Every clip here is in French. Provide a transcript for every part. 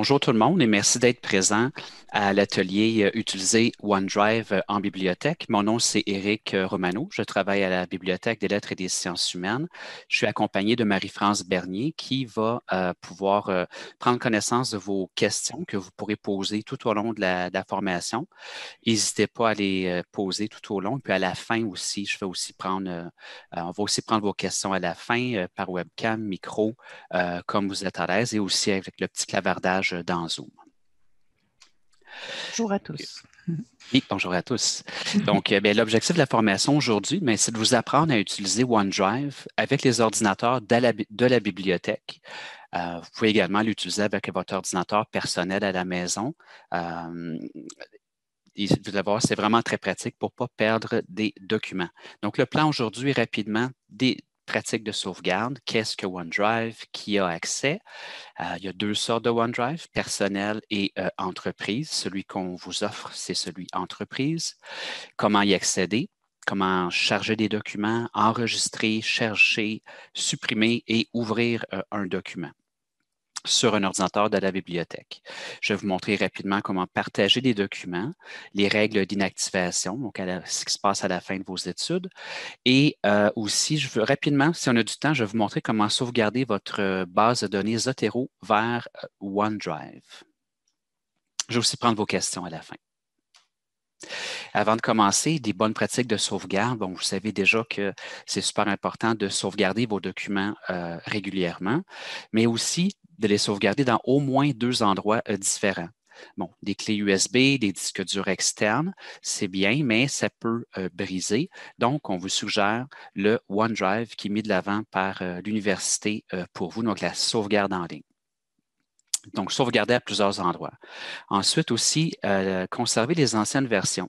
Bonjour tout le monde et merci d'être présent à l'atelier euh, Utiliser OneDrive euh, en bibliothèque. Mon nom, c'est Éric euh, Romano. Je travaille à la Bibliothèque des lettres et des sciences humaines. Je suis accompagné de Marie-France Bernier qui va pouvoir prendre connaissance de vos questions que vous pourrez poser tout au long de la, formation. N'hésitez pas à les poser tout au long. puis à la fin aussi, je vais aussi prendre, on va aussi prendre vos questions à la fin par webcam, micro, comme vous êtes à l'aise et aussi avec le petit clavardage dans Zoom. Bonjour à tous. Oui, bonjour à tous. Donc, euh, ben, l'objectif de la formation aujourd'hui, ben, c'est de vous apprendre à utiliser OneDrive avec les ordinateurs de la, bibliothèque. Euh, vous pouvez également l'utiliser avec votre ordinateur personnel à la maison. Euh, vous allez voir, c'est vraiment très pratique pour ne pas perdre des documents. Donc, le plan aujourd'hui, rapidement, des, pratique de sauvegarde. Qu'est-ce que OneDrive? Qui a accès? Euh, il y a deux sortes de OneDrive, personnel et euh, entreprise. Celui qu'on vous offre, c'est celui entreprise. Comment y accéder? comment charger des documents, enregistrer, chercher, supprimer et ouvrir euh, un document sur un ordinateur de la bibliothèque. Je vais vous montrer rapidement comment partager des documents, les règles d'inactivation, donc ce qui se passe à la fin de vos études. Et euh, aussi, je veux rapidement, si on a du temps, je vais vous montrer comment sauvegarder votre euh, base de données Zotero vers euh, OneDrive. Je vais aussi prendre vos questions à la fin. Avant de commencer, des bonnes pratiques de sauvegarde. Bon, vous savez déjà que c'est super important de sauvegarder vos documents régulièrement, mais aussi de les sauvegarder dans au moins deux endroits euh, différents. Bon, des clés USB, des disques durs externes, c'est bien, mais ça peut euh, briser. Donc, on vous suggère le OneDrive qui est mis de l'avant par euh, l'université pour vous, donc la sauvegarde en ligne. Donc, sauvegarder à plusieurs endroits. Ensuite aussi, conserver les anciennes versions.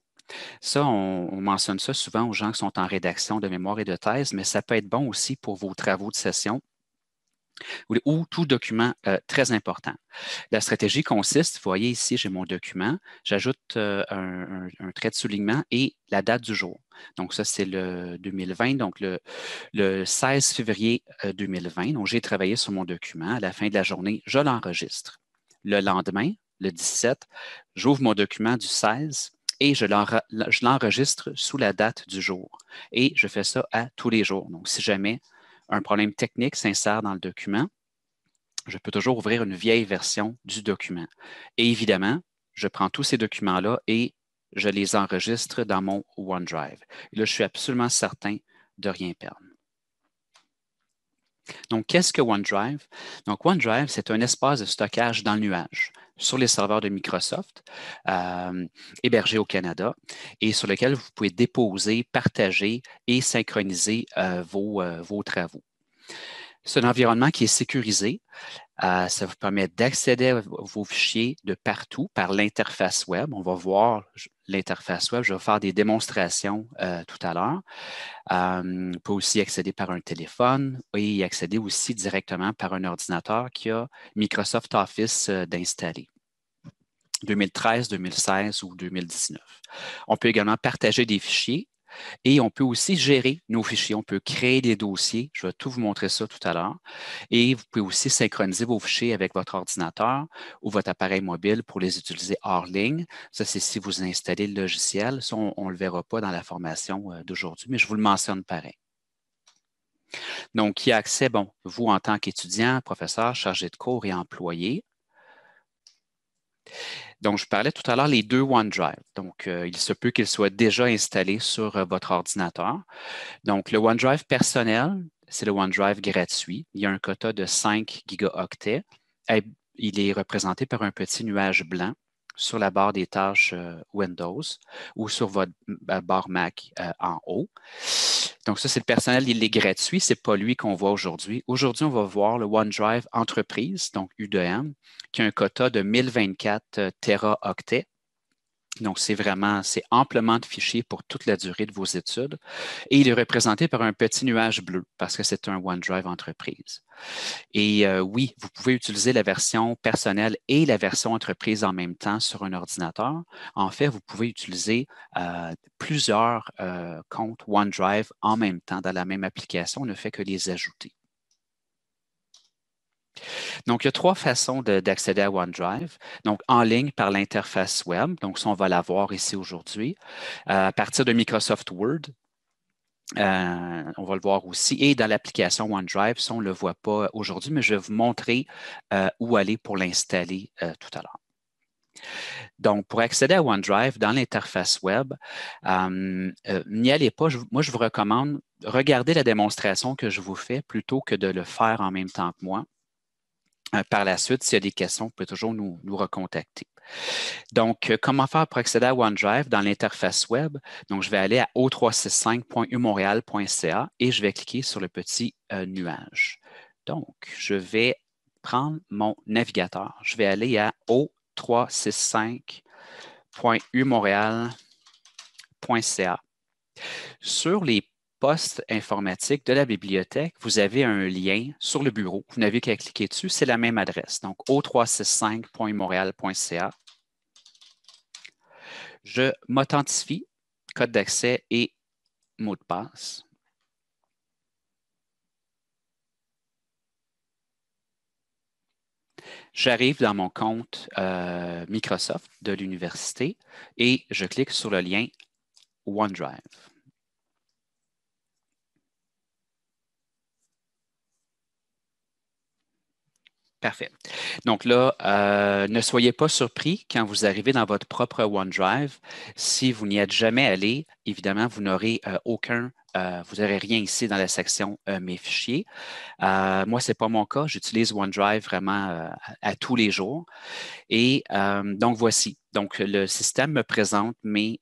Ça, on, on, mentionne ça souvent aux gens qui sont en rédaction de mémoire et de thèse, mais ça peut être bon aussi pour vos travaux de session ou, tout document euh, très important. La stratégie consiste, vous voyez ici, j'ai mon document, j'ajoute euh, un, trait de soulignement et la date du jour. Donc, ça, c'est le 2020, donc le 16 février 2020. Euh, donc, j'ai travaillé sur mon document. À la fin de la journée, je l'enregistre. Le lendemain, le 17, j'ouvre mon document du 16 et je l'enregistre sous la date du jour. Et je fais ça à tous les jours. Donc, si jamais un problème technique s'insère dans le document, je peux toujours ouvrir une vieille version du document. Et évidemment, je prends tous ces documents-là et je les enregistre dans mon OneDrive. Et là, je suis absolument certain de rien perdre. Donc, qu'est-ce que OneDrive? Donc, OneDrive, c'est un espace de stockage dans le nuage sur les serveurs de Microsoft, euh, hébergés au Canada, et sur lequel vous pouvez déposer, partager et synchroniser euh, vos, euh, vos, travaux. C'est un environnement qui est sécurisé. ça vous permet d'accéder à vos fichiers de partout par l'interface web. On va voir l'interface web. Je vais faire des démonstrations euh, tout à l'heure. Euh, on peut aussi accéder par un téléphone et y accéder aussi directement par un ordinateur qui a Microsoft Office euh, d'installer. 2013, 2016 ou 2019. On peut également partager des fichiers et on peut aussi gérer nos fichiers. On peut créer des dossiers. Je vais tout vous montrer ça tout à l'heure. Et vous pouvez aussi synchroniser vos fichiers avec votre ordinateur ou votre appareil mobile pour les utiliser hors ligne. Ça, c'est si vous installez le logiciel. Ça, on ne le verra pas dans la formation euh, d'aujourd'hui, mais je vous le mentionne pareil. Donc, il y a accès, bon, vous en tant qu'étudiant, professeur, chargé de cours et employé. Donc, je parlais tout à l'heure les deux OneDrive. Donc, euh, il se peut qu'ils soient déjà installés sur euh, votre ordinateur. Donc, le OneDrive personnel, c'est le OneDrive gratuit. Il y a un quota de 5 gigaoctets. Il est représenté par un petit nuage blanc sur la barre des tâches euh, Windows ou sur votre barre Mac en haut. Donc, ça, c'est le personnel, il est gratuit, ce n'est pas lui qu'on voit aujourd'hui. Aujourd'hui, on va voir le OneDrive entreprise, donc U2M, qui a un quota de 1024 euh, teraoctets donc, c'est vraiment, c'est amplement de fichiers pour toute la durée de vos études. Et il est représenté par un petit nuage bleu parce que c'est un OneDrive entreprise. Et euh, oui, vous pouvez utiliser la version personnelle et la version entreprise en même temps sur un ordinateur. En fait, vous pouvez utiliser euh, plusieurs euh, comptes OneDrive en même temps dans la même application, ne fait que les ajouter. Donc, il y a trois façons d'accéder à OneDrive. Donc, en ligne par l'interface web. Donc, ça, on va la voir ici aujourd'hui. Euh, à partir de Microsoft Word, euh, on va le voir aussi. Et dans l'application OneDrive, ça, on ne le voit pas aujourd'hui, mais je vais vous montrer euh, où aller pour l'installer tout à l'heure. Donc, pour accéder à OneDrive dans l'interface web, n'y allez pas. moi, je vous recommande, de regarder la démonstration que je vous fais plutôt que de le faire en même temps que moi. Euh, par la suite, s'il y a des questions, vous pouvez toujours nous, recontacter. Donc, euh, comment faire pour accéder à OneDrive dans l'interface web? Donc, je vais aller à o365.umontréal.ca et je vais cliquer sur le petit euh, nuage. Donc, je vais prendre mon navigateur. Je vais aller à o365.umontréal.ca. Sur les poste informatique de la bibliothèque, vous avez un lien sur le bureau. Vous n'avez qu'à cliquer dessus. C'est la même adresse. Donc, o365.montréal.ca. Je m'authentifie, code d'accès et mot de passe. J'arrive dans mon compte euh, Microsoft de l'université et je clique sur le lien OneDrive. Parfait. Donc là, euh, ne soyez pas surpris quand vous arrivez dans votre propre OneDrive. Si vous n'y êtes jamais allé, évidemment, vous n'aurez euh, aucun, euh, vous n'aurez rien ici dans la section Mes fichiers. moi, ce n'est pas mon cas. J'utilise OneDrive vraiment à tous les jours. Et donc, voici. Donc, le système me présente mes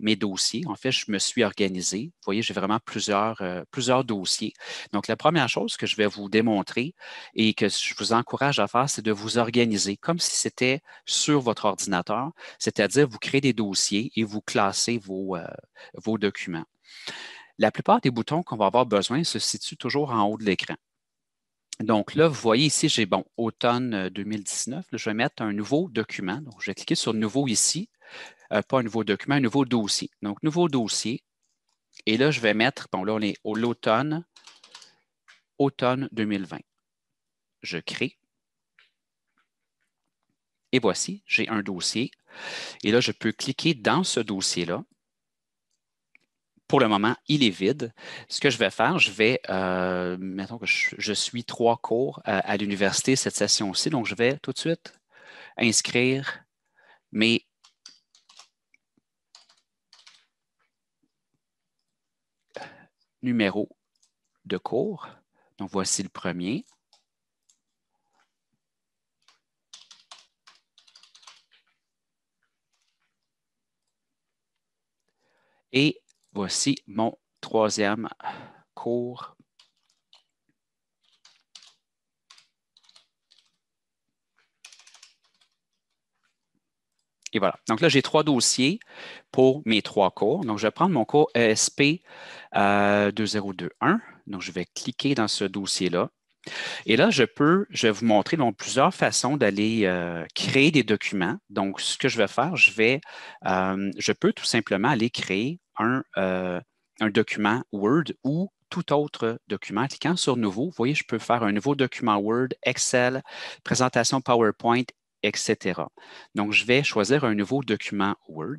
mes dossiers. En fait, je me suis organisé. Vous voyez, j'ai vraiment plusieurs, euh, plusieurs dossiers. Donc, la première chose que je vais vous démontrer et que je vous encourage à faire, c'est de vous organiser comme si c'était sur votre ordinateur, c'est-à-dire vous créez des dossiers et vous classez vos, euh, documents. La plupart des boutons qu'on va avoir besoin se situent toujours en haut de l'écran. Donc là, vous voyez ici, j'ai bon, automne 2019. Euh, je vais mettre un nouveau document. Donc, je vais cliquer sur Nouveau ici. Euh, pas un nouveau document, un nouveau dossier. Donc, nouveau dossier. Et là, je vais mettre, bon, là, on est au l'automne, automne 2020. Je crée. Et voici, j'ai un dossier. Et là, je peux cliquer dans ce dossier-là. Pour le moment, il est vide. Ce que je vais faire, je vais, euh, mettons que je, suis trois cours à l'université cette session-ci, donc je vais tout de suite inscrire mes numéro de cours. Donc, voici le premier. Et voici mon troisième cours Et voilà. Donc là, j'ai trois dossiers pour mes trois cours. Donc, je vais prendre mon cours ESP 2021. Donc, je vais cliquer dans ce dossier-là. Et là, je peux, je vais vous montrer donc, plusieurs façons d'aller euh, créer des documents. Donc, ce que je vais faire, je vais, euh, je peux tout simplement aller créer un, euh, un, document Word ou tout autre document. Cliquant sur Nouveau, vous voyez, je peux faire un nouveau document Word, Excel, présentation PowerPoint, etc. Donc, je vais choisir un nouveau document Word.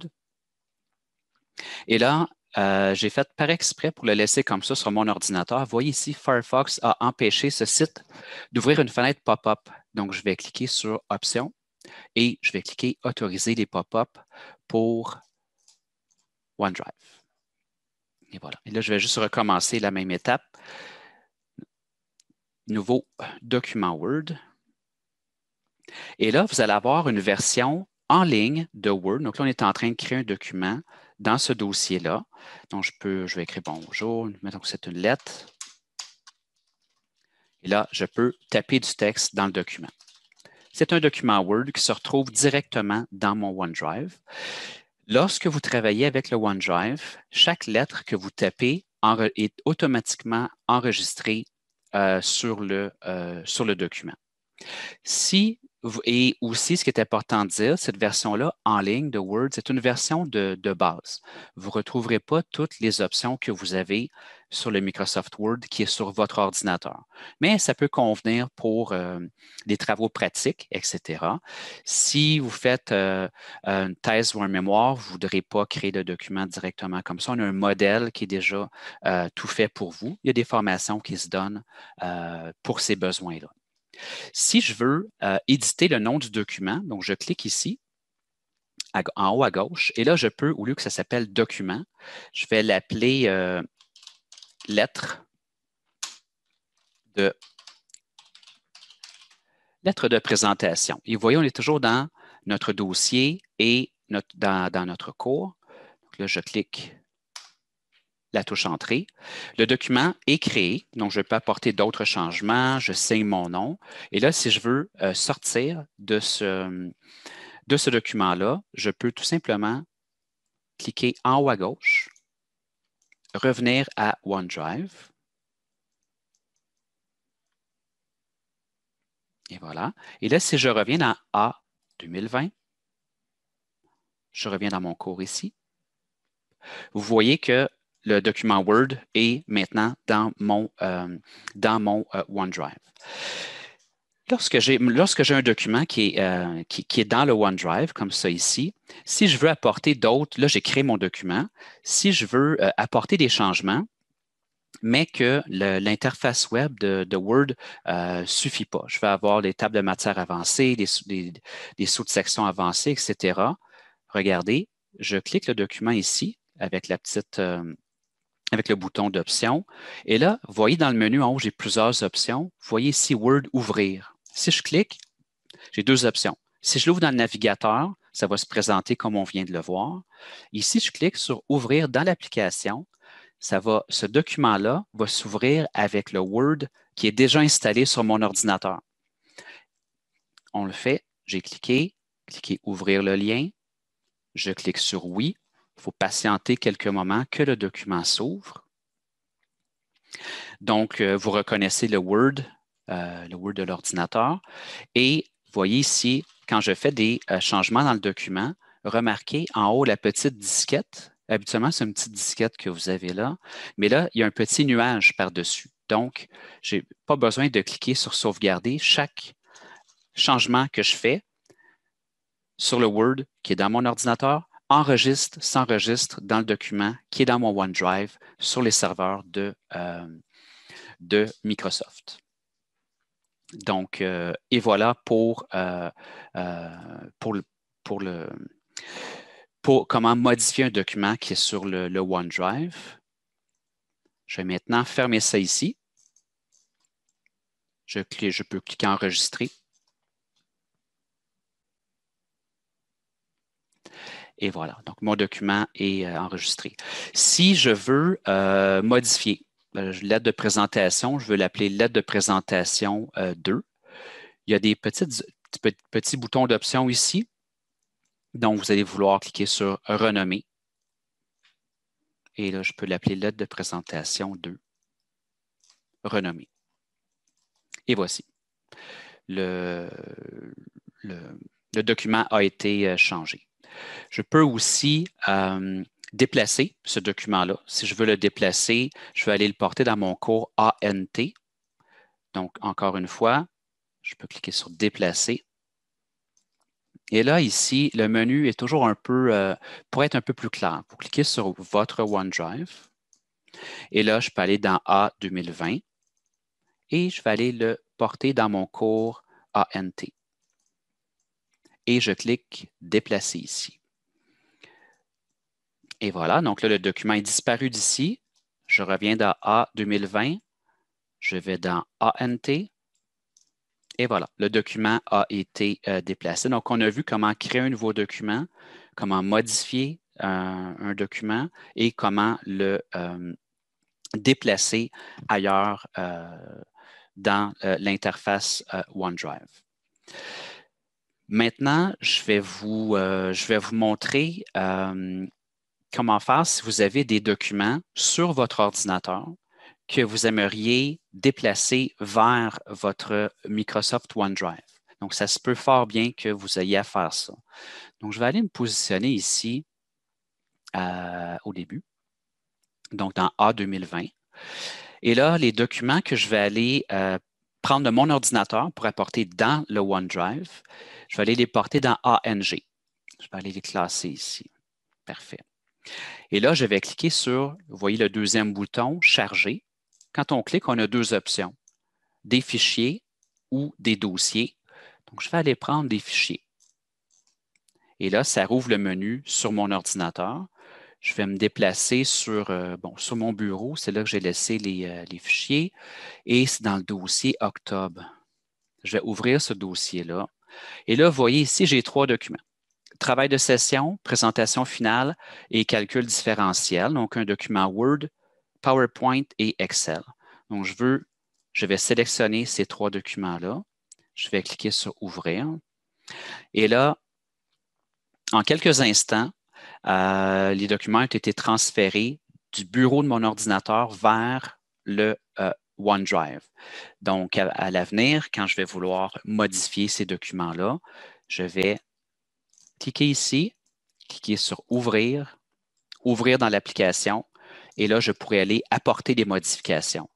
Et là, euh, j'ai fait par exprès pour le laisser comme ça sur mon ordinateur. Voyez ici, Firefox a empêché ce site d'ouvrir une fenêtre pop-up. Donc, je vais cliquer sur Options et je vais cliquer Autoriser les pop-up pour OneDrive. Et voilà. Et là, je vais juste recommencer la même étape. Nouveau document Word. Et là, vous allez avoir une version en ligne de Word. Donc là, on est en train de créer un document dans ce dossier-là. Donc, je peux, je vais écrire bonjour, mettons que c'est une lettre. Et là, je peux taper du texte dans le document. C'est un document Word qui se retrouve directement dans mon OneDrive. Lorsque vous travaillez avec le OneDrive, chaque lettre que vous tapez est automatiquement enregistrée euh, sur, le, euh, sur le document. Si et aussi, ce qui est important de dire, cette version-là en ligne de Word, c'est une version de, base. Vous ne retrouverez pas toutes les options que vous avez sur le Microsoft Word qui est sur votre ordinateur. Mais ça peut convenir pour euh, des travaux pratiques, etc. Si vous faites euh, une thèse ou un mémoire, vous ne voudrez pas créer de document directement comme ça. On a un modèle qui est déjà euh, tout fait pour vous. Il y a des formations qui se donnent pour ces besoins-là. Si je veux euh, éditer le nom du document, donc je clique ici, en haut à gauche, et là, je peux, au lieu que ça s'appelle document, je vais l'appeler euh, lettre de lettre de présentation. Et vous voyez, on est toujours dans notre dossier et dans, dans notre cours. Donc là, je clique la touche Entrée. Le document est créé, donc je peux apporter d'autres changements, je signe mon nom. Et là, si je veux euh, sortir de ce, de ce document-là, je peux tout simplement cliquer en haut à gauche, revenir à OneDrive. Et voilà. Et là, si je reviens dans A 2020, je reviens dans mon cours ici, vous voyez que le document Word est maintenant dans mon, euh, dans mon euh, OneDrive. Lorsque j'ai, lorsque j'ai un document qui est, euh, qui, est dans le OneDrive, comme ça ici, si je veux apporter d'autres, là j'ai créé mon document, si je veux apporter des changements, mais que l'interface web de, Word ne suffit pas. Je vais avoir des tables de matière avancées, des, sous-sections avancées, etc. Regardez, je clique le document ici avec la petite, avec le bouton d'options. Et là, vous voyez dans le menu en haut, j'ai plusieurs options. Vous voyez ici Word ouvrir. Si je clique, j'ai deux options. Si je l'ouvre dans le navigateur, ça va se présenter comme on vient de le voir. Ici, je clique sur Ouvrir dans l'application. Ça va, ce document-là va s'ouvrir avec le Word qui est déjà installé sur mon ordinateur. On le fait. J'ai cliqué, cliquez Ouvrir le lien. Je clique sur Oui. Il faut patienter quelques moments que le document s'ouvre. Donc, euh, vous reconnaissez le Word, euh, le Word de l'ordinateur. Et voyez ici, quand je fais des euh, changements dans le document, remarquez en haut la petite disquette. Habituellement, c'est une petite disquette que vous avez là. Mais là, il y a un petit nuage par-dessus. Donc, je n'ai pas besoin de cliquer sur sauvegarder. Chaque changement que je fais sur le Word qui est dans mon ordinateur enregistre, s'enregistre dans le document qui est dans mon OneDrive sur les serveurs de, euh, Microsoft. Donc, euh, et voilà pour, euh, pour, pour, le, pour comment modifier un document qui est sur le, OneDrive. Je vais maintenant fermer ça ici. Je, je peux cliquer enregistrer. Et voilà, donc mon document est euh, enregistré. Si je veux euh, modifier l'aide euh, de présentation, je veux l'appeler l'aide de présentation 2. Il y a des petits boutons d'options ici. dont vous allez vouloir cliquer sur Renommer. Et là, je peux l'appeler l'aide de présentation 2. Renommer. Et voici. le, le document a été changé. Je peux aussi euh, déplacer ce document-là. Si je veux le déplacer, je vais aller le porter dans mon cours ANT. Donc, encore une fois, je peux cliquer sur Déplacer. Et là, ici, le menu est toujours un peu, euh, pour être un peu plus clair, vous cliquez sur votre OneDrive. Et là, je peux aller dans A 2020 et je vais aller le porter dans mon cours ANT et je clique Déplacer ici. Et voilà, donc là, le document est disparu d'ici. Je reviens dans A 2020. Je vais dans ANT. Et voilà, le document a été euh, déplacé. Donc, on a vu comment créer un nouveau document, comment modifier euh, un document et comment le euh, déplacer ailleurs dans l'interface OneDrive. Maintenant, je vais vous, euh, montrer euh, comment faire si vous avez des documents sur votre ordinateur que vous aimeriez déplacer vers votre Microsoft OneDrive. Donc, ça se peut fort bien que vous ayez à faire ça. Donc, je vais aller me positionner ici euh, au début, donc dans A2020. Et là, les documents que je vais aller prendre mon ordinateur pour apporter dans le OneDrive. Je vais aller les porter dans ANG. Je vais aller les classer ici. Parfait. Et là, je vais cliquer sur, vous voyez le deuxième bouton, charger. Quand on clique, on a deux options, des fichiers ou des dossiers. Donc, je vais aller prendre des fichiers. Et là, ça rouvre le menu sur mon ordinateur. Je vais me déplacer sur, euh, bon, sur mon bureau. C'est là que j'ai laissé les, euh, les fichiers. Et c'est dans le dossier octobre. Je vais ouvrir ce dossier-là. Et là, vous voyez ici, j'ai trois documents. Travail de session, présentation finale et calcul différentiel. Donc, un document Word, PowerPoint et Excel. Donc, je veux, je vais sélectionner ces trois documents-là. Je vais cliquer sur Ouvrir. Et là, en quelques instants, euh, les documents ont été transférés du bureau de mon ordinateur vers le euh, OneDrive. Donc, à, l'avenir, quand je vais vouloir modifier ces documents-là, je vais cliquer ici, cliquer sur Ouvrir, Ouvrir dans l'application, et là, je pourrais aller apporter des modifications.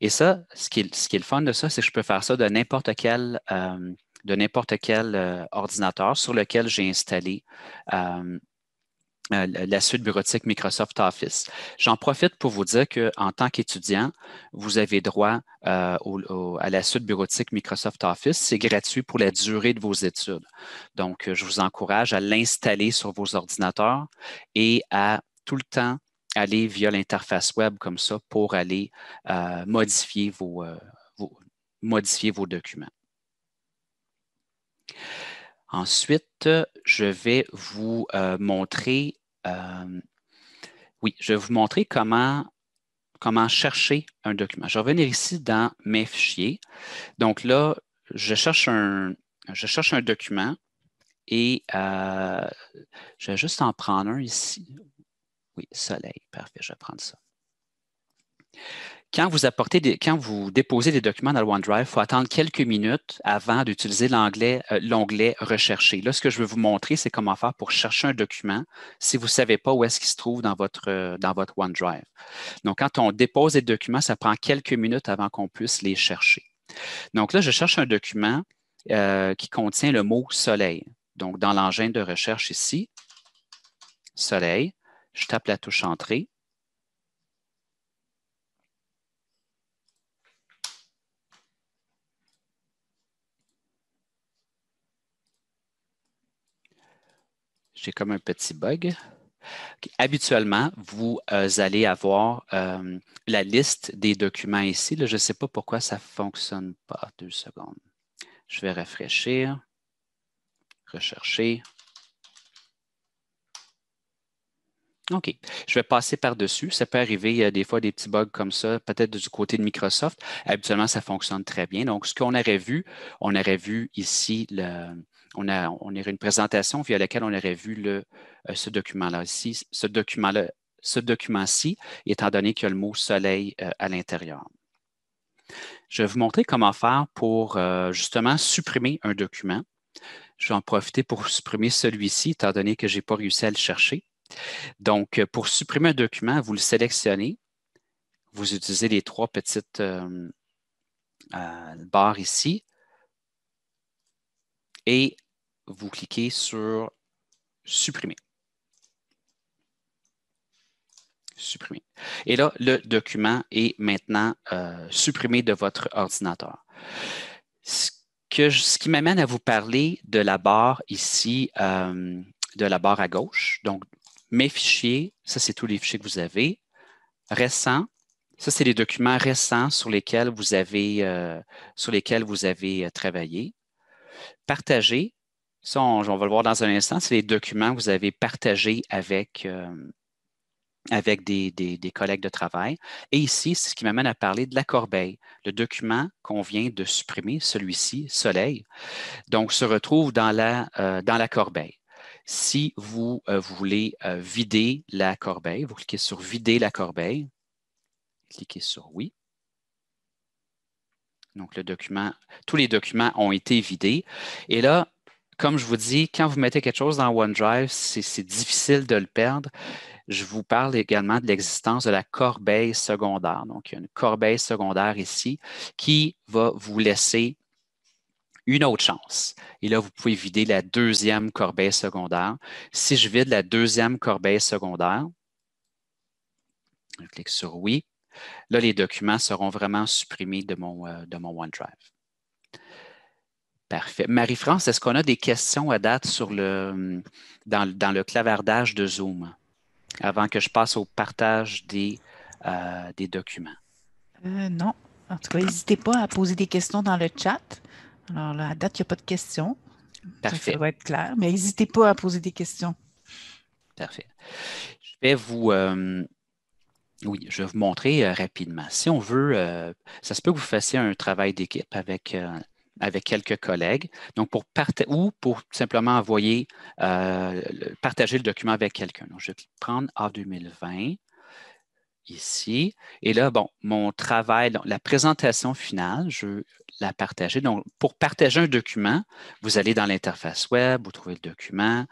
Et ça, ce qui est, le fun de ça, c'est que je peux faire ça de n'importe quel, euh, ordinateur sur lequel j'ai installé euh, la suite bureautique Microsoft Office. J'en profite pour vous dire qu'en tant qu'étudiant, vous avez droit euh, à la suite bureautique Microsoft Office. C'est gratuit pour la durée de vos études. Donc, euh, je vous encourage à l'installer sur vos ordinateurs et à tout le temps aller via l'interface web comme ça pour aller modifier, modifier vos documents. Ensuite, je vais vous euh, montrer, euh, oui, je vais vous montrer comment, comment chercher un document. Je vais revenir ici dans mes fichiers. Donc là, je cherche un, je cherche un document et euh, je vais juste en prendre un ici. Oui, soleil, parfait, je vais prendre ça quand vous apportez des, quand vous déposez des documents dans le OneDrive, il faut attendre quelques minutes avant d'utiliser euh, l'onglet rechercher. Là, ce que je veux vous montrer, c'est comment faire pour chercher un document si vous ne savez pas où est-ce qu'il se trouve dans votre, euh, dans votre OneDrive. Donc, quand on dépose des documents, ça prend quelques minutes avant qu'on puisse les chercher. Donc là, je cherche un document euh, qui contient le mot soleil. Donc, dans l'engin de recherche ici, soleil, je tape la touche entrée. J'ai comme un petit bug. Habituellement, vous euh, allez avoir euh, la liste des documents ici. je ne sais pas pourquoi ça ne fonctionne pas. Deux secondes. Je vais rafraîchir, rechercher. OK. Je vais passer par-dessus. Ça peut arriver a euh, des fois des petits bugs comme ça, peut-être du côté de Microsoft. Habituellement, ça fonctionne très bien. Donc, ce qu'on aurait vu, on aurait vu ici le, on, a, une présentation via laquelle on aurait vu euh, ce document-là. Ici, ce document-là, ce document-ci, étant donné qu'il y a le mot soleil euh, à l'intérieur. Je vais vous montrer comment faire pour euh, justement supprimer un document. Je vais en profiter pour supprimer celui-ci, étant donné que je n'ai pas réussi à le chercher. Donc, pour supprimer un document, vous le sélectionnez. Vous utilisez les trois petites barres ici. Et vous cliquez sur supprimer. Supprimer. Et là, le document est maintenant euh, supprimé de votre ordinateur. Ce, qui m'amène à vous parler de la barre ici, euh, de la barre à gauche. Donc, mes fichiers, ça, c'est tous les fichiers que vous avez. Récents, ça, c'est les documents récents sur lesquels vous avez, euh, sur lesquels vous avez travaillé. Partager, ça, on, va le voir dans un instant. C'est les documents que vous avez partagés avec, euh, avec des, des, collègues de travail. Et ici, c'est ce qui m'amène à parler de la corbeille, le document qu'on vient de supprimer, celui-ci, Soleil, donc se retrouve dans la, euh, dans la corbeille. Si vous, euh, vous voulez vider la corbeille, vous cliquez sur Vider la corbeille, cliquez sur Oui. Donc, le document, tous les documents ont été vidés. Et là, comme je vous dis, quand vous mettez quelque chose dans OneDrive, c'est difficile de le perdre. Je vous parle également de l'existence de la corbeille secondaire. Donc, il y a une corbeille secondaire ici qui va vous laisser une autre chance. Et là, vous pouvez vider la deuxième corbeille secondaire. Si je vide la deuxième corbeille secondaire, je clique sur Oui. Là, les documents seront vraiment supprimés de mon, euh, de mon OneDrive. Parfait. Marie-France, est-ce qu'on a des questions à date sur le, dans, le clavardage de Zoom avant que je passe au partage des, euh, documents? Euh, non. En tout cas, n'hésitez pas à poser des questions dans le chat. Alors là, à date, il n'y a pas de questions. Parfait. Ça, va être clair, mais n'hésitez pas à poser des questions. Parfait. Je vais vous. Euh, oui, je vais vous montrer rapidement. Si on veut, ça se peut que vous fassiez un travail d'équipe avec avec quelques collègues. Donc, pour ou pour simplement envoyer, euh, partager le document avec quelqu'un. je vais prendre A 2020 ici. Et là, bon, mon travail, la présentation finale, je la partager. Donc, pour partager un document, vous allez dans l'interface web, vous trouvez le document,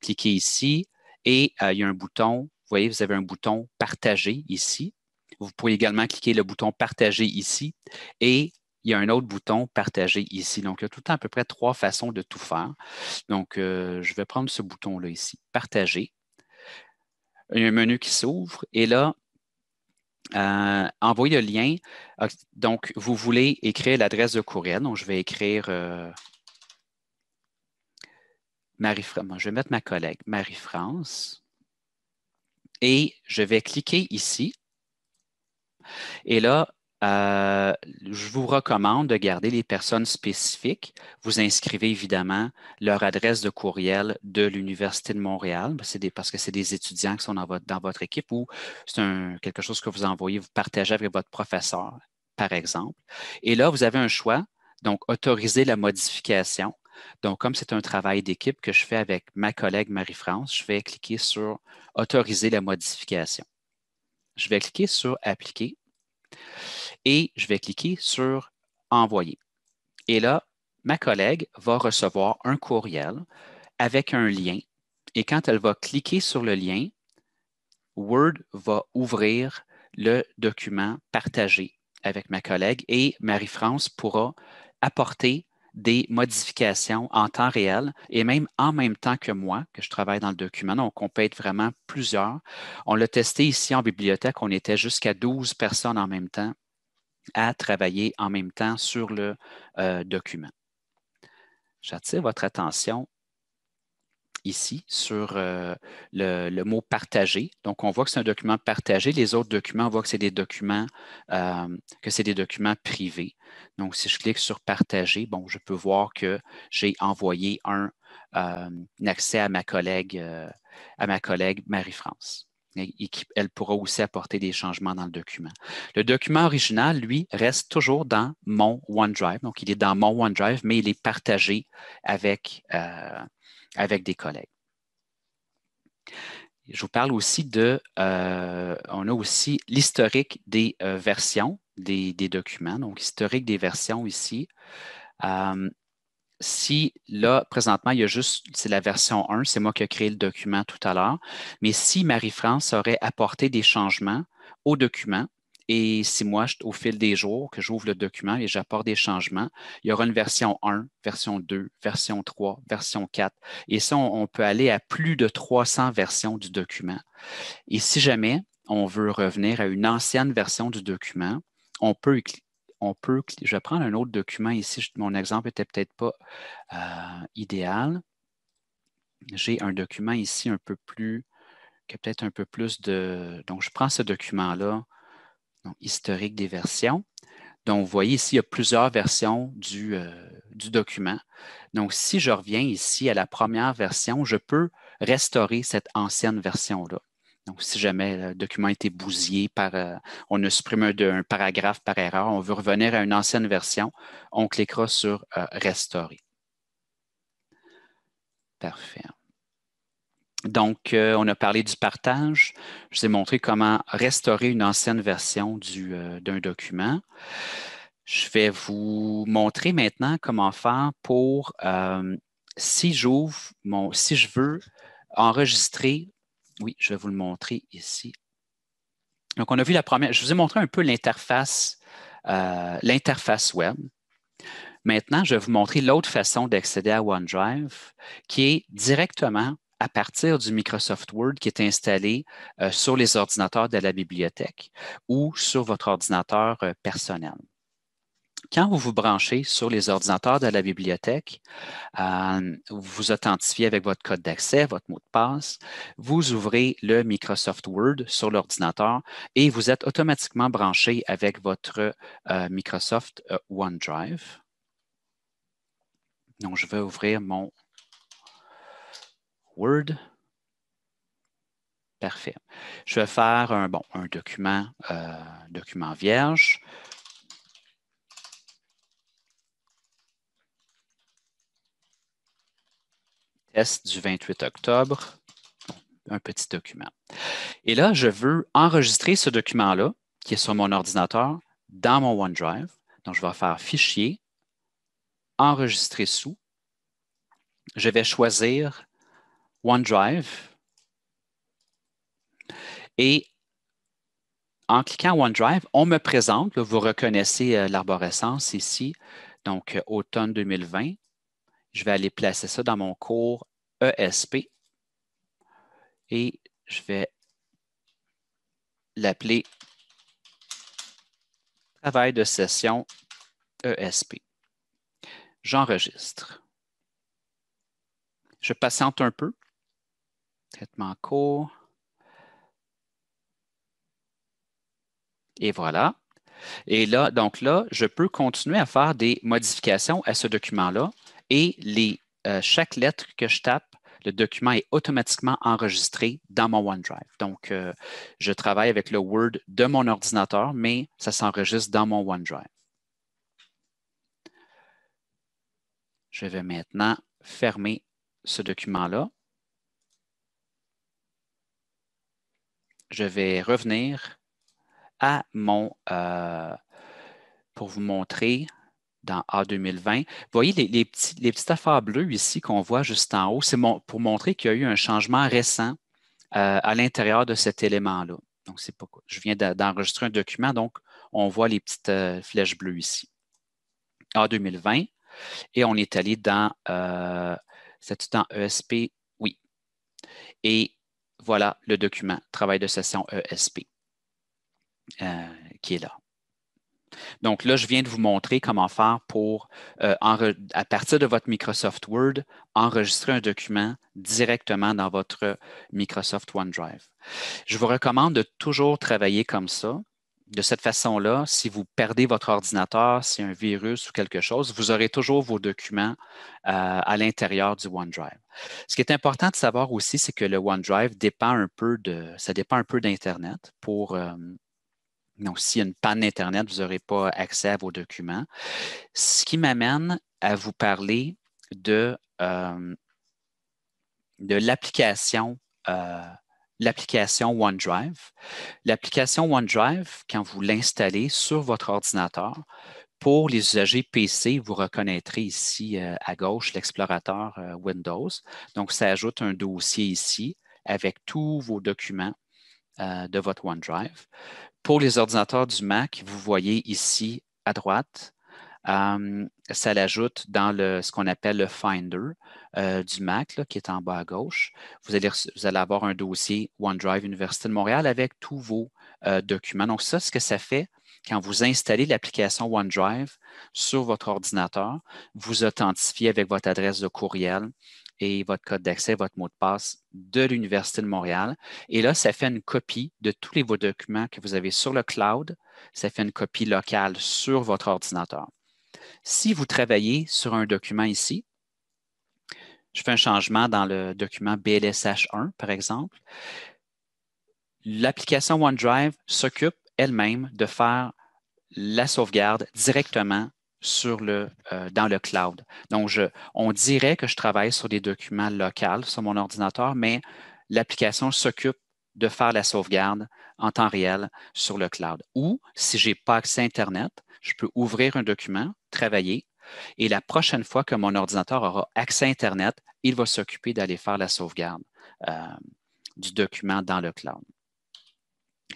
cliquez ici et euh, il y a un bouton, vous voyez, vous avez un bouton partager ici. Vous pouvez également cliquer le bouton partager ici et il y a un autre bouton partager ici. Donc, il y a tout le temps à peu près trois façons de tout faire. Donc, euh, je vais prendre ce bouton-là ici, partager. Il y a un menu qui s'ouvre et là, euh, envoyez le lien. Ah, donc, vous voulez écrire l'adresse de courriel. Donc, je vais écrire euh, Marie France. Je vais mettre ma collègue Marie-France. Et je vais cliquer ici. Et là, euh, je vous recommande de garder les personnes spécifiques. Vous inscrivez évidemment leur adresse de courriel de l'Université de Montréal, ben, des, parce que c'est des étudiants qui sont dans votre, dans votre équipe ou c'est quelque chose que vous envoyez, vous partagez avec votre professeur, par exemple. Et là, vous avez un choix, donc autoriser la modification. Donc, comme c'est un travail d'équipe que je fais avec ma collègue Marie-France, je vais cliquer sur Autoriser la modification. Je vais cliquer sur Appliquer et je vais cliquer sur Envoyer. Et là, ma collègue va recevoir un courriel avec un lien. Et quand elle va cliquer sur le lien, Word va ouvrir le document partagé avec ma collègue et Marie-France pourra apporter des modifications en temps réel et même en même temps que moi, que je travaille dans le document. Donc, on peut être vraiment plusieurs. On l'a testé ici en bibliothèque, on était jusqu'à 12 personnes en même temps à travailler en même temps sur le euh, document. J'attire votre attention ici sur euh, le, mot partagé ». Donc, on voit que c'est un document partagé. Les autres documents, on voit que c'est des documents, euh, que c'est des documents privés. Donc, si je clique sur partager, bon, je peux voir que j'ai envoyé un, accès à ma collègue, à ma collègue Marie-France. Elle pourra aussi apporter des changements dans le document. Le document original, lui, reste toujours dans mon OneDrive. Donc, il est dans mon OneDrive, mais il est partagé avec, euh, avec des collègues. Je vous parle aussi de, euh, on a aussi l'historique des euh, versions des, des, documents, donc historique des versions ici si là, présentement, il y a juste, c'est la version 1, c'est moi qui ai créé le document tout à l'heure, mais si Marie-France aurait apporté des changements au document, et si moi, au fil des jours, que j'ouvre le document et j'apporte des changements, il y aura une version 1, version 2, version 3, version 4. Et ça, on, peut aller à plus de 300 versions du document. Et si jamais on veut revenir à une ancienne version du document, on peut peut, je vais prendre un autre document ici, mon exemple n'était peut-être pas euh, idéal. J'ai un document ici un peu plus, qui peut-être un peu plus de... Donc, je prends ce document-là, historique des versions. Donc, vous voyez ici, il y a plusieurs versions euh, du, document. Donc, si je reviens ici à la première version, je peux restaurer cette ancienne version-là. Donc, si jamais le document a été bousillé par, euh, on a supprimé un, paragraphe par erreur, on veut revenir à une ancienne version, on cliquera sur euh, Restaurer. Parfait. Donc, euh, on a parlé du partage. Je vous ai montré comment restaurer une ancienne version d'un document. Je vais vous montrer maintenant comment faire pour, si j'ouvre, si je veux enregistrer oui, je vais vous le montrer ici. Donc, on a vu la première. Je vous ai montré un peu l'interface, euh, l'interface web. Maintenant, je vais vous montrer l'autre façon d'accéder à OneDrive, qui est directement à partir du Microsoft Word qui est installé euh, sur les ordinateurs de la bibliothèque ou sur votre ordinateur euh, personnel quand vous vous branchez sur les ordinateurs de la bibliothèque, vous euh, vous authentifiez avec votre code d'accès, votre mot de passe, vous ouvrez le Microsoft Word sur l'ordinateur et vous êtes automatiquement branché avec votre euh, Microsoft euh, OneDrive. Donc, je vais ouvrir mon Word. Parfait. Je vais faire un, bon, document, document vierge. test du 28 octobre, un petit document. Et là, je veux enregistrer ce document-là, qui est sur mon ordinateur, dans mon OneDrive. Donc, je vais faire Fichier, Enregistrer sous. Je vais choisir OneDrive. Et en cliquant OneDrive, on me présente, vous reconnaissez euh, l'arborescence ici, donc euh, automne 2020, je vais aller placer ça dans mon cours ESP et je vais l'appeler travail de session ESP. J'enregistre. Je patiente un peu. Traitement court. Et voilà. Et là, donc là, je peux continuer à faire des modifications à ce document-là et euh, chaque lettre que je tape, le document est automatiquement enregistré dans mon OneDrive. Donc, euh, je travaille avec le Word de mon ordinateur, mais ça s'enregistre dans mon OneDrive. Je vais maintenant fermer ce document-là. Je vais revenir à mon, euh, pour vous montrer dans A2020. Vous voyez les, petites affaires bleues ici qu'on voit juste en haut, c'est pour montrer qu'il y a eu un changement récent euh, à l'intérieur de cet élément-là. Donc, c'est pourquoi je viens d'enregistrer un document, donc on voit les petites euh, flèches bleues ici. A2020, et on est allé dans, euh, dans e ESP? Oui. Et voilà le document, travail de session ESP, euh, qui est là. Donc là, je viens de vous montrer comment faire pour, euh, à partir de votre Microsoft Word, enregistrer un document directement dans votre Microsoft OneDrive. Je vous recommande de toujours travailler comme ça. De cette façon-là, si vous perdez votre ordinateur, si un virus ou quelque chose, vous aurez toujours vos documents euh, à l'intérieur du OneDrive. Ce qui est important de savoir aussi, c'est que le OneDrive dépend un peu de, ça dépend un peu d'Internet pour euh, donc, s'il y a une panne Internet, vous n'aurez pas accès à vos documents. Ce qui m'amène à vous parler de, euh, l'application. Euh, l'application OneDrive. L'application OneDrive, quand vous l'installez sur votre ordinateur, pour les usagers PC, vous reconnaîtrez ici euh, à gauche l'explorateur Windows. Donc, ça ajoute un dossier ici avec tous vos documents de votre OneDrive pour les ordinateurs du Mac, vous voyez ici à droite, euh, ça l'ajoute dans le, ce qu'on appelle le Finder euh, du Mac, qui est en bas à gauche. Vous allez, vous allez, avoir un dossier OneDrive Université de Montréal avec tous vos euh, documents. Donc, ça, ce que ça fait quand vous installez l'application OneDrive sur votre ordinateur, vous authentifiez avec votre adresse de courriel, et votre code d'accès, votre mot de passe de l'Université de Montréal. Et là, ça fait une copie de tous les vos documents que vous avez sur le cloud. Ça fait une copie locale sur votre ordinateur. Si vous travaillez sur un document ici, je fais un changement dans le document BLSH1, par exemple. L'application OneDrive s'occupe elle-même de faire la sauvegarde directement sur le, euh, dans le cloud. Donc, on dirait que je travaille sur des documents locaux sur mon ordinateur, mais l'application s'occupe de faire la sauvegarde en temps réel sur le cloud. Ou, si je n'ai pas accès à Internet, je peux ouvrir un document, travailler, et la prochaine fois que mon ordinateur aura accès à Internet, il va s'occuper d'aller faire la sauvegarde euh, du document dans le cloud.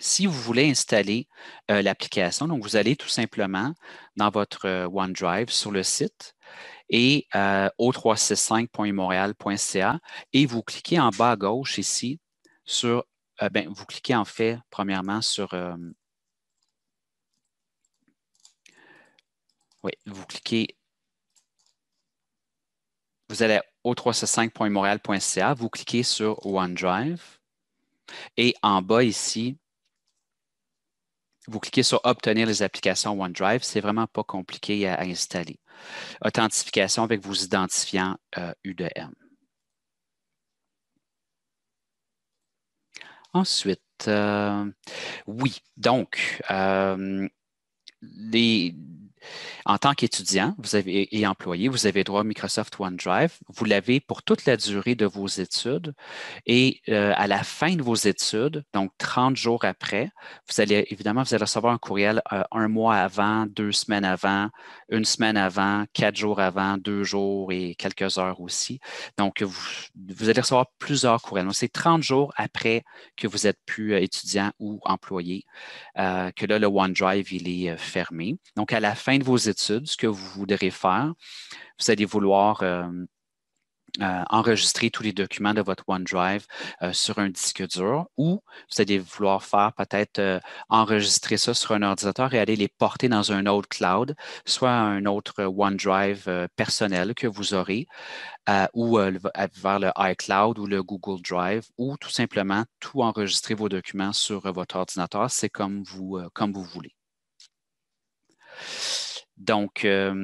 Si vous voulez installer euh, l'application, donc vous allez tout simplement dans votre euh, OneDrive sur le site et 3 euh, c 365montréalca et vous cliquez en bas à gauche ici sur, ben, vous cliquez en fait premièrement sur, oui, vous cliquez, vous allez à o vous cliquez sur OneDrive et en bas ici, vous cliquez sur Obtenir les applications OneDrive. C'est vraiment pas compliqué à, installer. Authentification avec vos identifiants UDM. Euh, Ensuite, euh, oui, donc, euh, les, en tant qu'étudiant vous avez, et employé, vous avez droit à Microsoft OneDrive. Vous l'avez pour toute la durée de vos études. Et euh, à la fin de vos études, donc 30 jours après, vous allez évidemment recevoir un courriel euh, un mois avant, deux semaines avant, une semaine avant, quatre jours avant, deux jours et quelques heures aussi. Donc, vous, allez recevoir plusieurs courriels. Donc, c'est 30 jours après que vous êtes plus euh, étudiant ou employé que là, le OneDrive, il est fermé. Donc, à la fin de vos études, ce que vous voudrez faire, vous allez vouloir euh, euh, enregistrer tous les documents de votre OneDrive euh, sur un disque dur ou vous allez vouloir faire peut-être enregistrer ça sur un ordinateur et aller les porter dans un autre cloud, soit un autre OneDrive personnel que vous aurez ou vers le iCloud ou le Google Drive ou tout simplement tout enregistrer vos documents sur votre ordinateur. C'est comme vous, comme vous voulez. Donc, euh,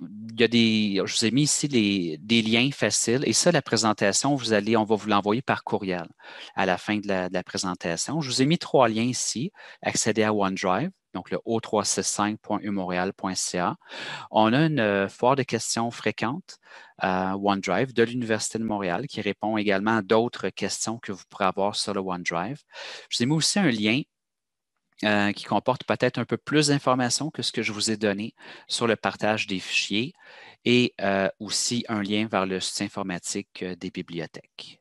il y a des, je vous ai mis ici des liens faciles et ça, la présentation, vous allez, on va vous l'envoyer par courriel à la fin de la, présentation. Je vous ai mis trois liens ici, accéder à OneDrive, donc le o365.umontréal.ca. On a une euh, foire de questions fréquentes à euh, OneDrive de l'Université de Montréal qui répond également à d'autres questions que vous pourrez avoir sur le OneDrive. Je vous ai mis aussi un lien euh, qui comporte peut-être un peu plus d'informations que ce que je vous ai donné sur le partage des fichiers et euh, aussi un lien vers le soutien informatique euh, des bibliothèques.